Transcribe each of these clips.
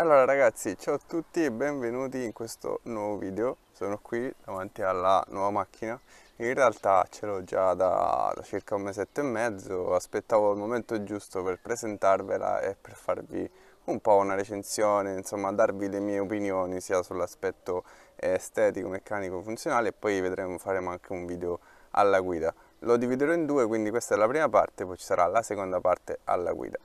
Allora ragazzi, ciao a tutti e benvenuti in questo nuovo video. Sono qui davanti alla nuova macchina. In realtà ce l'ho già da, da, circa un mesetto e mezzo, aspettavo il momento giusto per presentarvela e per farvi un po' una recensione, insomma darvi le mie opinioni sia sull'aspetto estetico, meccanico, funzionale e poi vedremo, faremo anche un video alla guida. Lo dividerò in due, quindi questa è la prima parte, poi ci sarà la seconda parte alla guida.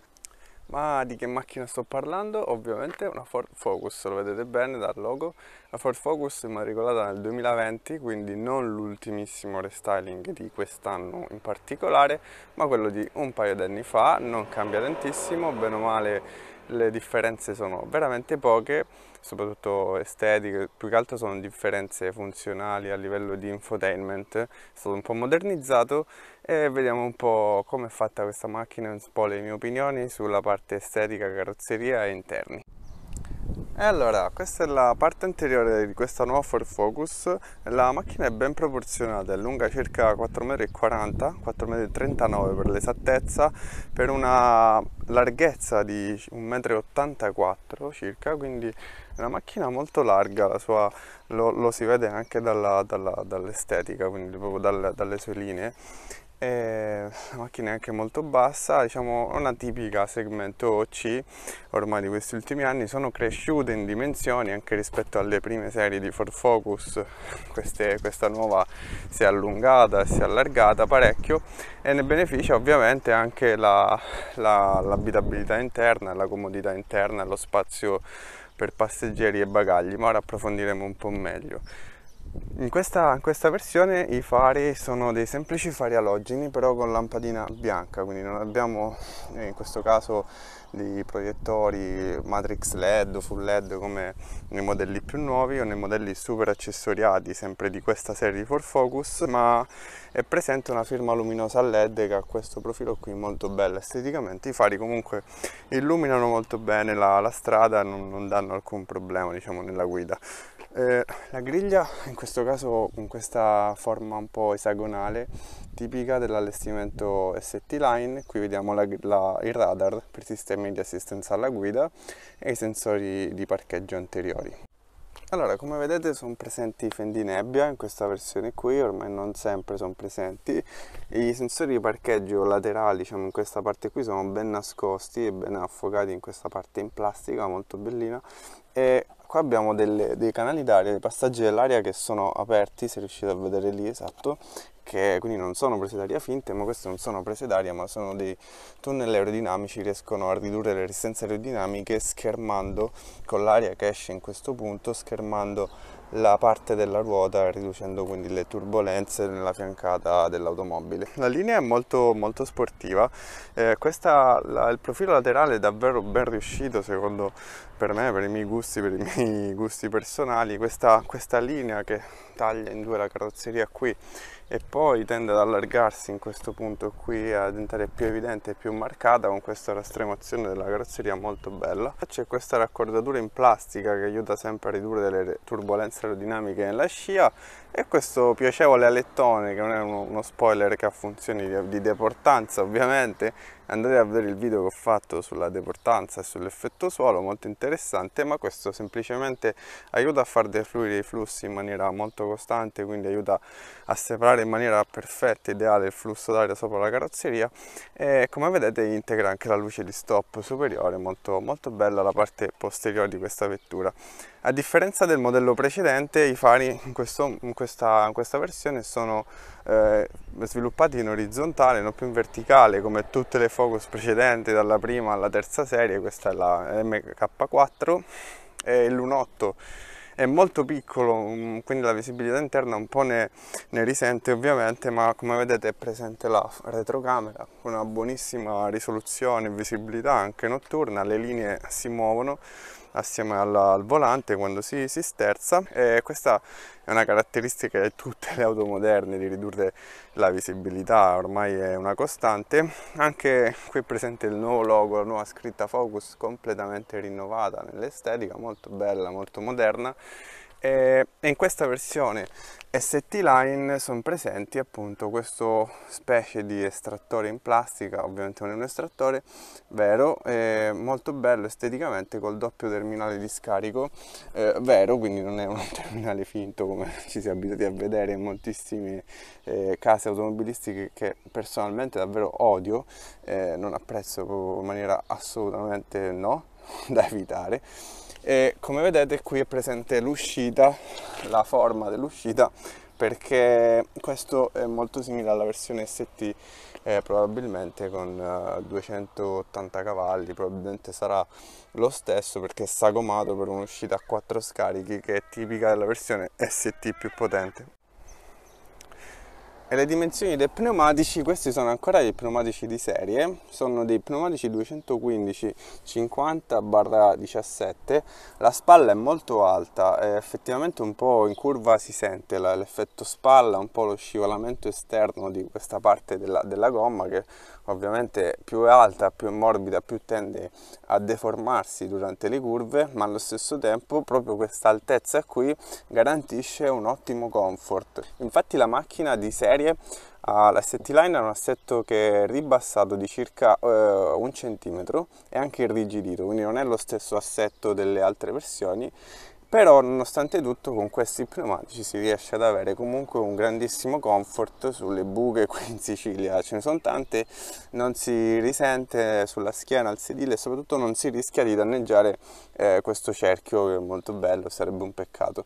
Ma di che macchina sto parlando? Ovviamente una Ford Focus, lo vedete bene dal logo. La Ford Focus è immatricolata nel 2020, quindi non l'ultimissimo restyling di quest'anno in particolare, ma quello di un paio d'anni fa, non cambia tantissimo, bene o male le differenze sono veramente poche, soprattutto estetiche, più che altro sono differenze funzionali a livello di infotainment, è stato un po' modernizzato e vediamo un po' come è fatta questa macchina, un po' le mie opinioni sulla parte estetica, carrozzeria e interni. E allora, questa è la parte anteriore di questa nuova Ford Focus. La macchina è ben proporzionata, è lunga circa 4,40 m, 4,39 m per l'esattezza, per una larghezza di 1,84 m circa, quindi è una macchina molto larga, la sua, lo, lo, si vede anche dall'estetica, dall quindi proprio dalle, dalle sue linee e la macchina anche molto bassa, diciamo una tipica segmento C ormai di questi ultimi anni, sono cresciute in dimensioni anche rispetto alle prime serie di Ford Focus, Queste, questa nuova si è allungata e si è allargata parecchio e ne beneficia ovviamente anche la, la, l'abitabilità interna, la comodità interna, lo spazio per passeggeri e bagagli, ma ora approfondiremo un po' meglio. In questa, in questa, versione i fari sono dei semplici fari alogeni però con lampadina bianca, quindi non abbiamo eh, in questo caso dei proiettori matrix LED o full LED come nei modelli più nuovi o nei modelli super accessoriati sempre di questa serie di 4Focus, ma è presente una firma luminosa LED che ha questo profilo qui molto bello esteticamente, i fari comunque illuminano molto bene la, la strada, non, non danno alcun problema diciamo nella guida. Eh, la griglia in questo caso con questa forma un po' esagonale tipica dell'allestimento ST Line, qui vediamo la, la, il radar per sistemi di assistenza alla guida e i sensori di parcheggio anteriori. Allora, come vedete sono presenti i fendi nebbia in questa versione qui, ormai non sempre sono presenti. I sensori di parcheggio laterali, diciamo, in questa parte qui sono ben nascosti e ben affocati in questa parte in plastica, molto bellina. E qua abbiamo delle, dei canali d'aria, dei passaggi dell'aria che sono aperti, se riuscite a vedere lì, esatto, che quindi non sono prese d'aria finte, ma queste non sono prese d'aria, ma sono dei tunnel aerodinamici che riescono a ridurre le resistenze aerodinamiche schermando con l'aria che esce in questo punto, schermando la parte della ruota riducendo quindi le turbulenze nella fiancata dell'automobile. La linea è molto, molto sportiva, eh, questa, la, il profilo laterale è davvero ben riuscito secondo per me, per i miei gusti, per i miei gusti personali, questa, questa linea che taglia in due la carrozzeria qui e poi tende ad allargarsi in questo punto qui a diventare più evidente e più marcata con questa rastremazione della carrozzeria molto bella c'è questa raccordatura in plastica che aiuta sempre a ridurre le turbulenze aerodinamiche nella scia e questo piacevole alettone che non è uno, uno spoiler che ha funzioni di, di, deportanza ovviamente andate a vedere il video che ho fatto sulla deportanza e sull'effetto suolo molto interessante ma questo semplicemente aiuta a far defluire i flussi in maniera molto costante quindi aiuta a separare in maniera perfetta ideale il flusso d'aria sopra la carrozzeria e come vedete integra anche la luce di stop superiore molto, molto bella la parte posteriore di questa vettura a differenza del modello precedente i fari in questo, in questo questa, in questa versione sono eh, sviluppati in orizzontale, non più in verticale, come tutte le Focus precedenti, dalla prima alla terza serie, questa è la MK4 e l'1.8 è molto piccolo mm, quindi la visibilità interna un po' ne, ne, risente ovviamente ma come vedete è presente la retrocamera con una buonissima risoluzione e visibilità anche notturna le linee si muovono assieme alla, al volante quando si, si sterza e questa è una caratteristica di tutte le auto moderne di ridurre la visibilità ormai è una costante anche qui è presente il nuovo logo la nuova scritta focus completamente rinnovata nell'estetica molto bella molto moderna eh, e, in questa versione ST Line sono presenti appunto questo specie di estrattore in plastica, ovviamente non è un estrattore vero, eh, molto bello esteticamente col doppio terminale di scarico eh, vero, quindi non è un terminale finto come ci si è abituati a vedere in moltissime eh, case automobilistiche che personalmente davvero odio, eh, non apprezzo in maniera assolutamente no, da evitare e come vedete qui è presente l'uscita, la forma dell'uscita perché questo è molto simile alla versione ST eh, probabilmente con eh, 280 cavalli probabilmente sarà lo stesso perché è sagomato per un'uscita a 4 scarichi che è tipica della versione ST più potente e le dimensioni dei pneumatici, questi sono ancora dei pneumatici di serie, sono dei pneumatici 215 50-17, la spalla è molto alta, è effettivamente un po' in curva si sente l'effetto spalla, un po' lo scivolamento esterno di questa parte della, della gomma che ovviamente più è alta, più è morbida, più tende a deformarsi durante le curve, ma allo stesso tempo proprio questa altezza qui garantisce un ottimo comfort. Infatti la macchina di serie serie ha ah, l'asset line, ha un assetto che è ribassato di circa eh, un centimetro e anche irrigidito, quindi non è lo stesso assetto delle altre versioni, però nonostante tutto con questi pneumatici si riesce ad avere comunque un grandissimo comfort sulle buche qui in Sicilia ce ne sono tante non si risente sulla schiena al sedile e soprattutto non si rischia di danneggiare eh, questo cerchio che è molto bello sarebbe un peccato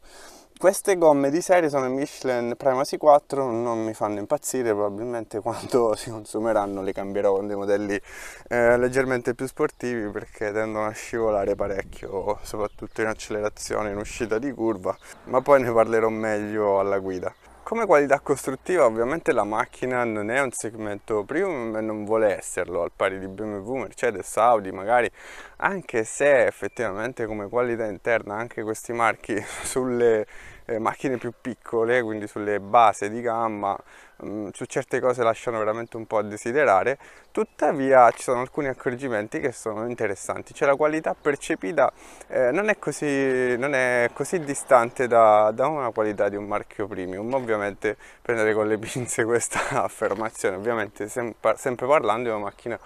queste gomme di serie sono Michelin Primacy 4, non mi fanno impazzire, probabilmente quando si consumeranno le cambierò con dei modelli eh, leggermente più sportivi perché tendono a scivolare parecchio, soprattutto in accelerazione, in uscita di curva, ma poi ne parlerò meglio alla guida. Come qualità costruttiva ovviamente la macchina non è un segmento premium e non vuole esserlo al pari di BMW, Mercedes, cioè Audi magari anche se effettivamente come qualità interna anche questi marchi sulle eh, macchine più piccole quindi sulle base di gamma Mm, su certe cose lasciano veramente un po' a desiderare, tuttavia ci sono alcuni accorgimenti che sono interessanti, cioè la qualità percepita eh, non, è così, non, è così, distante da, da, una qualità di un marchio premium, ovviamente prendere con le pinze questa affermazione, ovviamente sem- sempre parlando di una macchina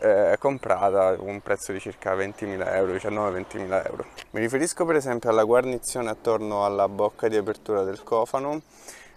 eh, comprata a un prezzo di circa 20.000 euro, 19-20.000 euro. Mi riferisco per esempio alla guarnizione attorno alla bocca di apertura del cofano,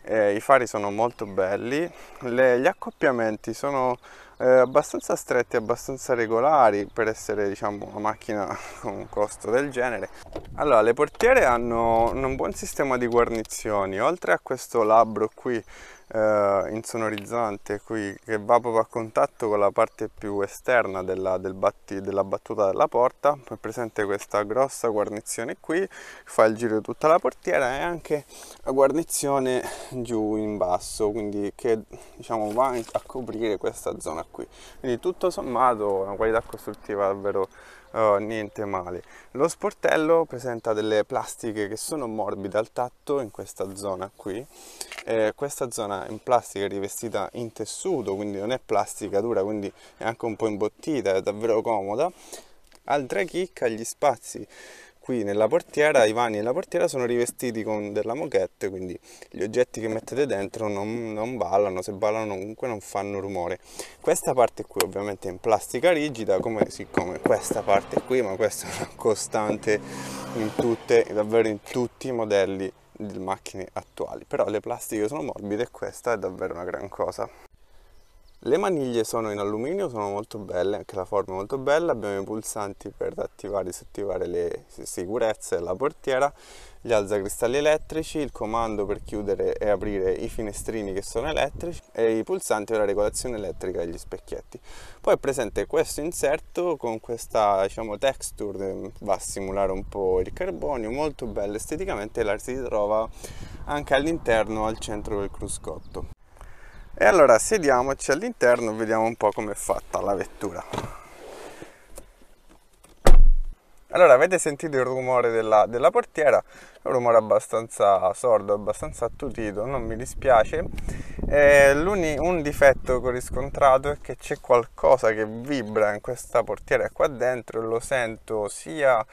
eh, i fari sono molto belli, Le, gli accoppiamenti sono eh, abbastanza stretti, abbastanza regolari per essere diciamo una macchina con un costo del genere. Allora le portiere hanno un buon sistema di guarnizioni, oltre a questo labbro qui eh, insonorizzante qui che va proprio a contatto con la parte più esterna della, del batti, della battuta della porta è presente questa grossa guarnizione qui che fa il giro di tutta la portiera e anche la guarnizione giù in basso quindi che diciamo va a coprire questa zona qui quindi tutto sommato una qualità costruttiva davvero eh, niente male. Lo sportello presenta delle plastiche che sono morbide al tatto in questa zona qui. Eh, questa zona in plastica è rivestita in tessuto, quindi non è plastica dura, quindi è anche un po' imbottita, è davvero comoda. Altra chicca, gli spazi qui nella portiera, i vani della portiera sono rivestiti con della moquette, quindi gli oggetti che mettete dentro non, non ballano, se ballano comunque non fanno rumore. Questa parte qui ovviamente è in plastica rigida, come, siccome questa parte qui, ma questa è una costante in tutte, davvero in tutti i modelli di macchine attuali, però le plastiche sono morbide e questa è davvero una gran cosa. Le maniglie sono in alluminio, sono molto belle, anche la forma è molto bella, abbiamo i pulsanti per attivare e disattivare le sicurezze, la portiera, gli alzacristalli elettrici, il comando per chiudere e aprire i finestrini che sono elettrici e i pulsanti per la regolazione elettrica degli specchietti. Poi è presente questo inserto con questa diciamo, texture, ehm, va a simulare un po' il carbonio, molto bello esteticamente e la si trova anche all'interno al centro del cruscotto e allora sediamoci all'interno vediamo un po' come è fatta la vettura allora avete sentito il rumore della, della portiera un rumore abbastanza sordo abbastanza attutito non mi dispiace eh, un difetto che ho riscontrato è che c'è qualcosa che vibra in questa portiera qua dentro lo sento sia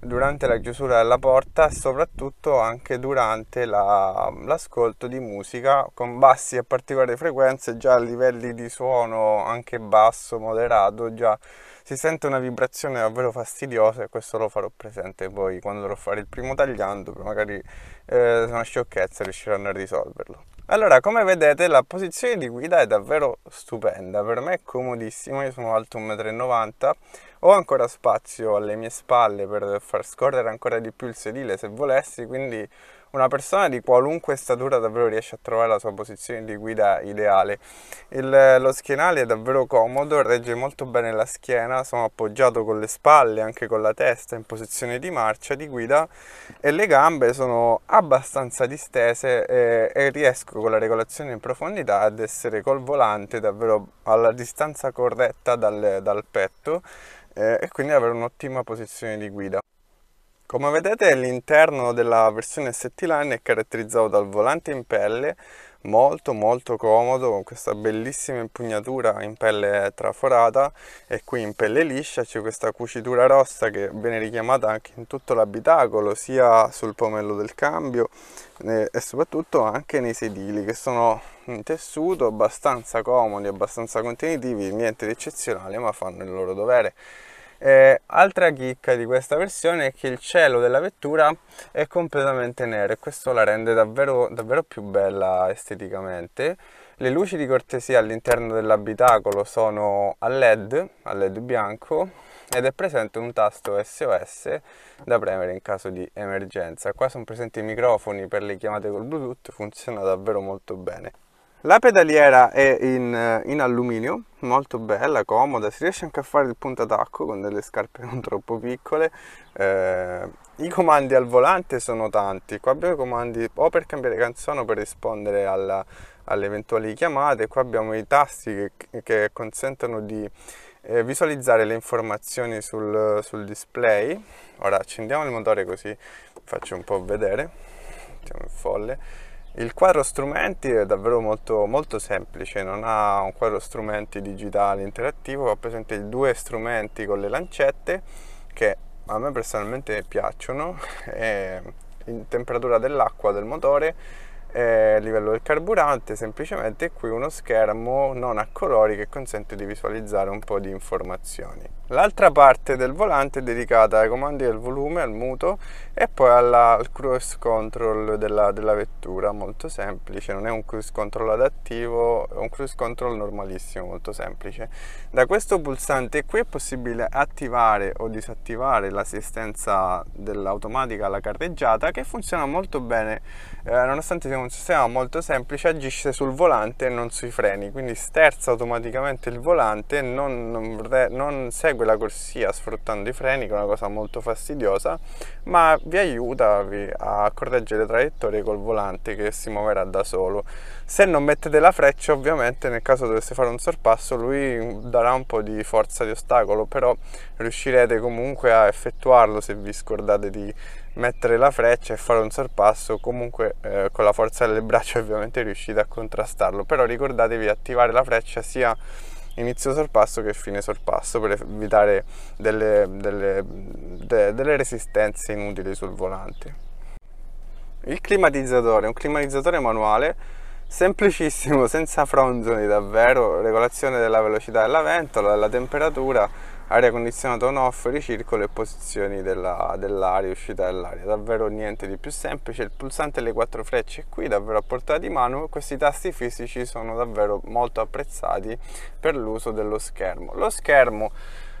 durante la chiusura della porta e soprattutto anche durante la, l'ascolto di musica con bassi a particolari frequenze, già a livelli di suono anche basso, moderato, già si sente una vibrazione davvero fastidiosa e questo lo farò presente poi quando dovrò fare il primo tagliando, magari eh, se una sciocchezza riusciranno a risolverlo. Allora, come vedete, la posizione di guida è davvero stupenda, per me è comodissima, io sono alto 1,90 m ho ancora spazio alle mie spalle per far scorrere ancora di più il sedile se volessi, quindi una persona di qualunque statura davvero riesce a trovare la sua posizione di guida ideale. Il, lo schienale è davvero comodo, regge molto bene la schiena, sono appoggiato con le spalle, anche con la testa in posizione di marcia, di guida e le gambe sono abbastanza distese e, e riesco con la regolazione in profondità ad essere col volante davvero alla distanza corretta dal, dal petto eh, e quindi avere un'ottima posizione di guida. Come vedete l'interno della versione ST Line è caratterizzato dal volante in pelle, molto molto comodo con questa bellissima impugnatura in pelle traforata e qui in pelle liscia c'è questa cucitura rossa che viene richiamata anche in tutto l'abitacolo sia sul pomello del cambio eh, e soprattutto anche nei sedili che sono in tessuto abbastanza comodi, abbastanza contenitivi, niente di eccezionale ma fanno il loro dovere. Eh, altra chicca di questa versione è che il cielo della vettura è completamente nero e questo la rende davvero, davvero più bella esteticamente. Le luci di cortesia all'interno dell'abitacolo sono a LED, a LED bianco, ed è presente un tasto SOS da premere in caso di emergenza. Qua sono presenti i microfoni per le chiamate col Bluetooth, funziona davvero molto bene. La pedaliera è in, eh, in, alluminio, molto bella, comoda, si riesce anche a fare il punta tacco con delle scarpe non troppo piccole. Eh, I comandi al volante sono tanti, qua abbiamo i comandi o per cambiare canzone o per rispondere alla, alle eventuali chiamate, qua abbiamo i tasti che, che consentono di eh, visualizzare le informazioni sul, sul display. Ora accendiamo il motore così faccio un po' vedere, mettiamo il folle. Il quadro strumenti è davvero molto, molto semplice, non ha un quadro strumenti digitale interattivo, ha presente due strumenti con le lancette che a me personalmente piacciono, in temperatura dell'acqua del motore eh, a livello del carburante semplicemente qui uno schermo non a colori che consente di visualizzare un po' di informazioni l'altra parte del volante è dedicata ai comandi del volume, al muto e poi alla, al cruise control della, della, vettura molto semplice, non è un cruise control adattivo è un cruise control normalissimo, molto semplice da questo pulsante qui è possibile attivare o disattivare l'assistenza dell'automatica alla carreggiata che funziona molto bene eh, nonostante sia un sistema molto semplice agisce sul volante e non sui freni quindi sterza automaticamente il volante e non, non, non, segue la corsia sfruttando i freni che è una cosa molto fastidiosa ma vi aiuta a correggere le traiettorie col volante che si muoverà da solo se non mettete la freccia ovviamente nel caso doveste fare un sorpasso lui darà un po' di forza di ostacolo però riuscirete comunque a effettuarlo se vi scordate di mettere la freccia e fare un sorpasso comunque eh, con la forza delle braccia ovviamente riuscite a contrastarlo però ricordatevi di attivare la freccia sia inizio sorpasso che fine sorpasso per evitare delle, delle, de, delle resistenze inutili sul volante il climatizzatore un climatizzatore manuale semplicissimo senza fronzoli davvero regolazione della velocità della ventola della temperatura aria condizionata on off, ricircolo e posizioni dell'aria, dell uscita dell'aria, davvero niente di più semplice, il pulsante e le quattro frecce qui davvero a portata di mano, questi tasti fisici sono davvero molto apprezzati per l'uso dello schermo. Lo schermo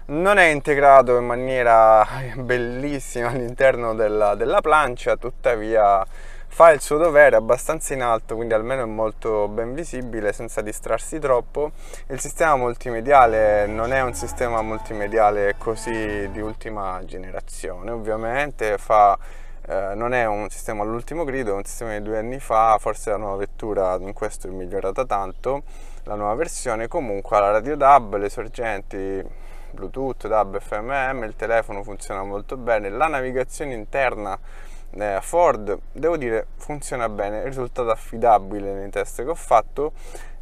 non è integrato in maniera bellissima all'interno della, della plancia, tuttavia fa il suo dovere abbastanza in alto, quindi almeno è molto ben visibile senza distrarsi troppo. Il sistema multimediale non è un sistema multimediale così di ultima generazione, ovviamente fa eh, non è un sistema all'ultimo grido, è un sistema di due anni fa, forse la nuova vettura in questo è migliorata tanto, la nuova versione comunque ha la radio DAB, le sorgenti Bluetooth, DAB, FMM, il telefono funziona molto bene, la navigazione interna eh, Ford devo dire funziona bene, risultato affidabile nei test che ho fatto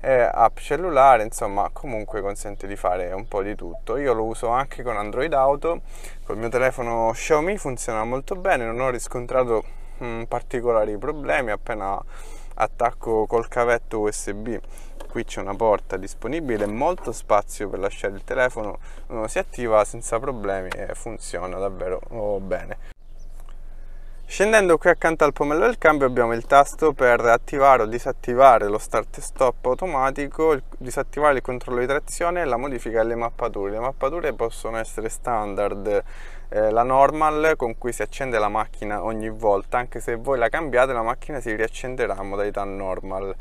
eh, app cellulare, insomma, comunque consente di fare un po' di tutto. Io lo uso anche con Android Auto, col mio telefono Xiaomi funziona molto bene, non ho riscontrato mh, mm, particolari problemi appena attacco col cavetto USB. Qui c'è una porta disponibile, molto spazio per lasciare il telefono, si attiva senza problemi e funziona davvero oh, bene. Scendendo qui accanto al pomello del cambio abbiamo il tasto per attivare o disattivare lo start e stop automatico, disattivare il controllo di trazione e la modifica delle mappature. Le mappature possono essere standard, eh, la normal con cui si accende la macchina ogni volta, anche se voi la cambiate la macchina si riaccenderà in modalità normal.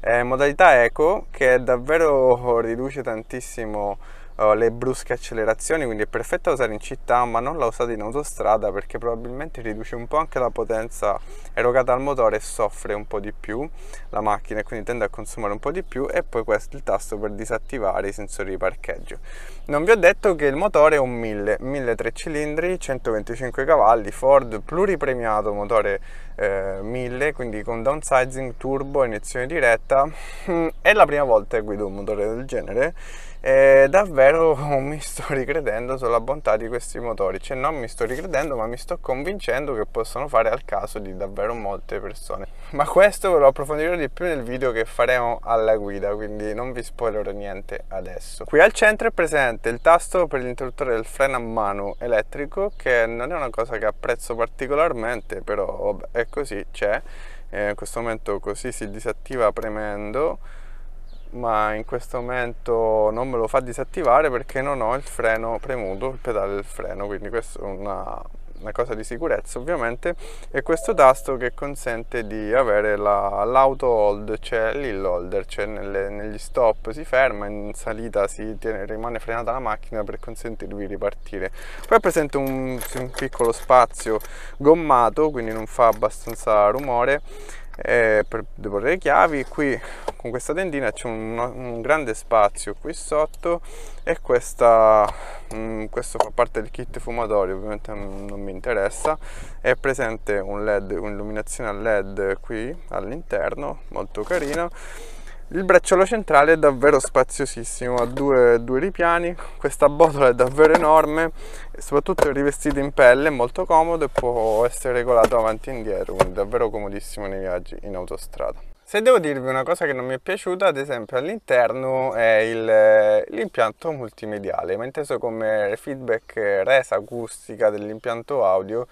Eh, modalità eco che davvero riduce tantissimo Oh, le brusche accelerazioni quindi è perfetta da usare in città ma non la usate in autostrada perché probabilmente riduce un po' anche la potenza erogata al motore e soffre un po' di più la macchina e quindi tende a consumare un po' di più e poi questo è il tasto per disattivare i sensori di parcheggio non vi ho detto che il motore è un 1000 1000 3 cilindri 125 cavalli Ford pluripremiato motore eh, 1000 quindi con downsizing, turbo, iniezione diretta è la prima volta che guido un motore del genere e davvero mi sto ricredendo sulla bontà di questi motori cioè non mi sto ricredendo ma mi sto convincendo che possono fare al caso di davvero molte persone ma questo ve lo approfondirò di più nel video che faremo alla guida quindi non vi spoilerò niente adesso qui al centro è presente il tasto per l'interruttore del freno a mano elettrico che non è una cosa che apprezzo particolarmente però vabbè, è e così c'è eh, in questo momento così si disattiva premendo ma in questo momento non me lo fa disattivare perché non ho il freno premuto il pedale del freno quindi questo è una una cosa di sicurezza ovviamente è questo tasto che consente di avere l'auto la, hold cioè l'hill holder cioè nelle, negli stop si ferma in salita si tiene, rimane frenata la macchina per consentirvi di ripartire poi è presente un, un piccolo spazio gommato quindi non fa abbastanza rumore eh, per deporre le chiavi qui con questa tendina c'è un, un, grande spazio qui sotto e questa, mh, mm, questo fa parte del kit fumatorio ovviamente non mi interessa è presente un led un'illuminazione a led qui all'interno molto carina il bracciolo centrale è davvero spaziosissimo, ha due, due, ripiani, questa botola è davvero enorme, soprattutto è rivestita in pelle, è molto comodo e può essere regolato avanti e indietro, quindi davvero comodissimo nei viaggi in autostrada. Se devo dirvi una cosa che non mi è piaciuta, ad esempio all'interno è l'impianto multimediale, ma inteso come feedback resa acustica dell'impianto audio,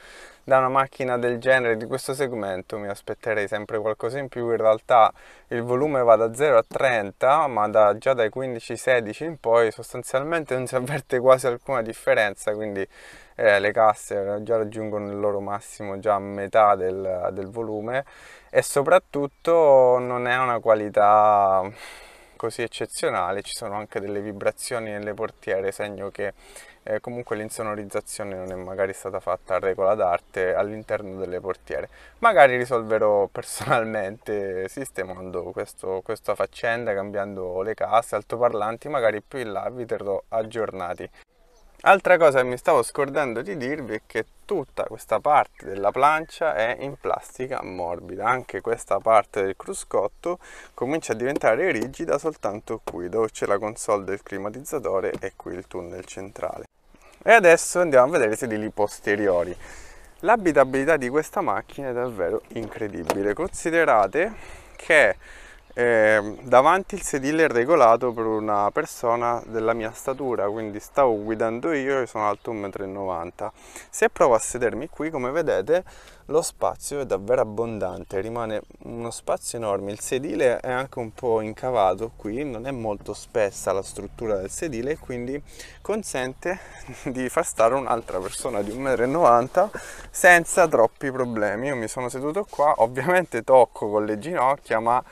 da una macchina del genere di questo segmento mi aspetterei sempre qualcosa in più in realtà il volume va da 0 a 30 ma da, già dai 15-16 in poi sostanzialmente non si avverte quasi alcuna differenza quindi eh, le casse già raggiungono il loro massimo già a metà del, del volume e soprattutto non è una qualità così eccezionale ci sono anche delle vibrazioni nelle portiere segno che eh, comunque l'insonorizzazione non è magari stata fatta a regola d'arte all'interno delle portiere. Magari risolverò personalmente sistemando questo, questa faccenda, cambiando le casse, altoparlanti, magari più in là vi terrò aggiornati. Altra cosa che mi stavo scordando di dirvi è che tutta questa parte della plancia è in plastica morbida, anche questa parte del cruscotto comincia a diventare rigida soltanto qui dove c'è la console del climatizzatore e qui il tunnel centrale e adesso andiamo a vedere i sedili posteriori l'abitabilità di questa macchina è davvero incredibile considerate che eh, davanti il sedile è regolato per una persona della mia statura quindi stavo guidando io e sono alto 1,90 m se provo a sedermi qui come vedete lo spazio è davvero abbondante rimane uno spazio enorme il sedile è anche un po' incavato qui non è molto spessa la struttura del sedile quindi consente di far stare un'altra persona di 1,90 m senza troppi problemi io mi sono seduto qua ovviamente tocco con le ginocchia ma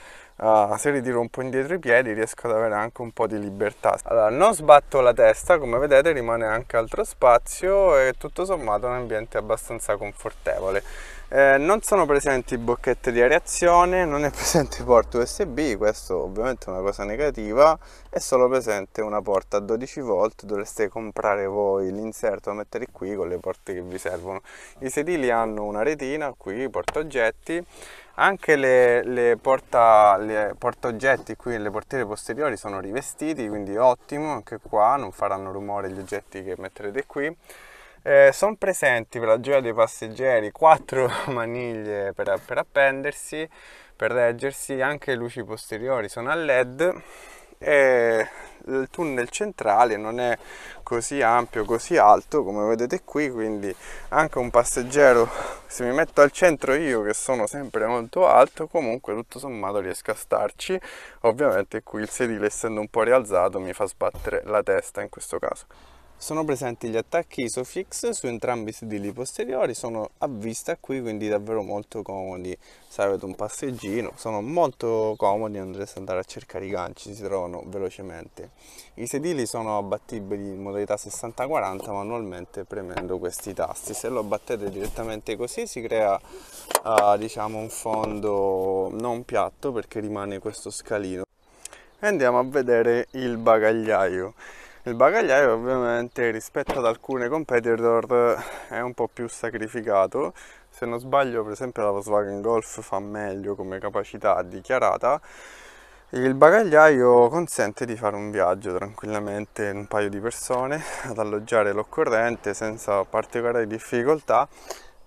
Uh, se ritiro un po' indietro i piedi riesco ad avere anche un po' di libertà allora non sbatto la testa come vedete rimane anche altro spazio e tutto sommato un ambiente abbastanza confortevole eh, non sono presenti bocchette di areazione non è presente porta usb questo ovviamente è una cosa negativa è solo presente una porta a 12 volt dovreste comprare voi l'inserto da mettere qui con le porte che vi servono i sedili hanno una retina qui portaoggetti anche le, le, porta, le portaoggetti qui le portiere posteriori sono rivestiti quindi ottimo anche qua non faranno rumore gli oggetti che metterete qui eh, sono presenti per la gioia dei passeggeri quattro maniglie per, per appendersi per reggersi anche le luci posteriori sono a led e il tunnel centrale non è così ampio, così alto come vedete qui, quindi anche un passeggero, se mi metto al centro io che sono sempre molto alto, comunque tutto sommato riesco a starci, ovviamente qui il sedile essendo un po' rialzato mi fa sbattere la testa in questo caso. Sono presenti gli attacchi ISOFIX su entrambi i sedili posteriori, sono a vista qui quindi davvero molto comodi, se avete un passeggino sono molto comodi, non dovreste andare a cercare i ganci, si trovano velocemente. I sedili sono abbattibili in modalità 60-40 manualmente premendo questi tasti, se lo abbattete direttamente così si crea uh, diciamo un fondo non piatto perché rimane questo scalino. Andiamo a vedere il bagagliaio. Il bagagliaio ovviamente rispetto ad alcune competitor è un po' più sacrificato, se non sbaglio per esempio la Volkswagen Golf fa meglio come capacità dichiarata, il bagagliaio consente di fare un viaggio tranquillamente un paio di persone, ad alloggiare l'occorrente senza particolari difficoltà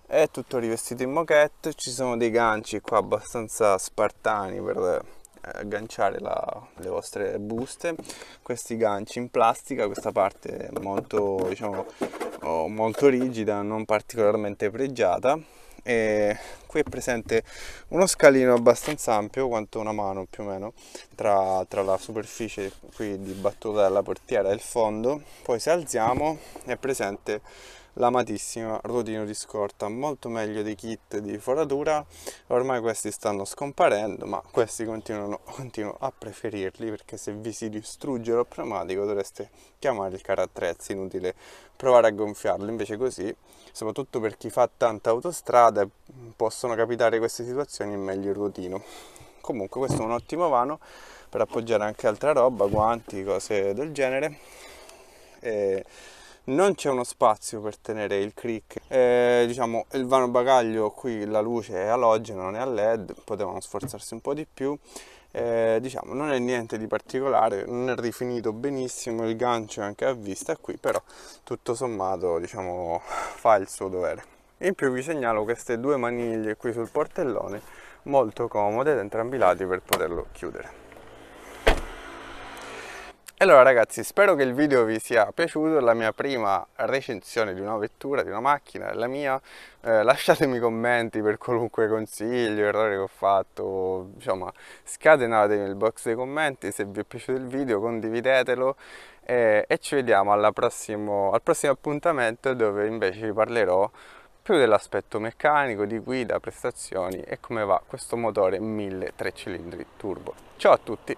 è tutto rivestito in moquette, ci sono dei ganci qua abbastanza spartani per agganciare la, le vostre buste questi ganci in plastica questa parte molto diciamo molto rigida non particolarmente pregiata e qui è presente uno scalino abbastanza ampio quanto una mano più o meno tra, tra la superficie qui di battuta della portiera e il fondo poi se alziamo è presente l'amatissima rodino di scorta, molto meglio dei kit di foratura, ormai questi stanno scomparendo, ma questi continuano, continuo a preferirli perché se vi si distrugge lo pneumatico dovreste chiamare il carattrezzi, inutile provare a gonfiarlo, invece così, soprattutto per chi fa tanta autostrada, possono capitare queste situazioni meglio il rodino. Comunque questo è un ottimo vano per appoggiare anche altra roba, guanti, cose del genere. E non c'è uno spazio per tenere il crick eh, diciamo il vano bagaglio qui la luce è alogena non è a led potevano sforzarsi un po' di più eh, diciamo non è niente di particolare non è rifinito benissimo il gancio è anche a vista qui però tutto sommato diciamo fa il suo dovere in più vi segnalo queste due maniglie qui sul portellone molto comode da entrambi i lati per poterlo chiudere allora ragazzi, spero che il video vi sia piaciuto, la mia prima recensione di una vettura, di una macchina, la mia. Eh, lasciatemi commenti per qualunque consiglio, errore che ho fatto, insomma scatenatemi nel box dei commenti, se vi è piaciuto il video condividetelo e, e ci vediamo prossimo, al prossimo appuntamento dove invece vi parlerò più dell'aspetto meccanico, di guida, prestazioni e come va questo motore 1000 3 cilindri turbo. Ciao a tutti!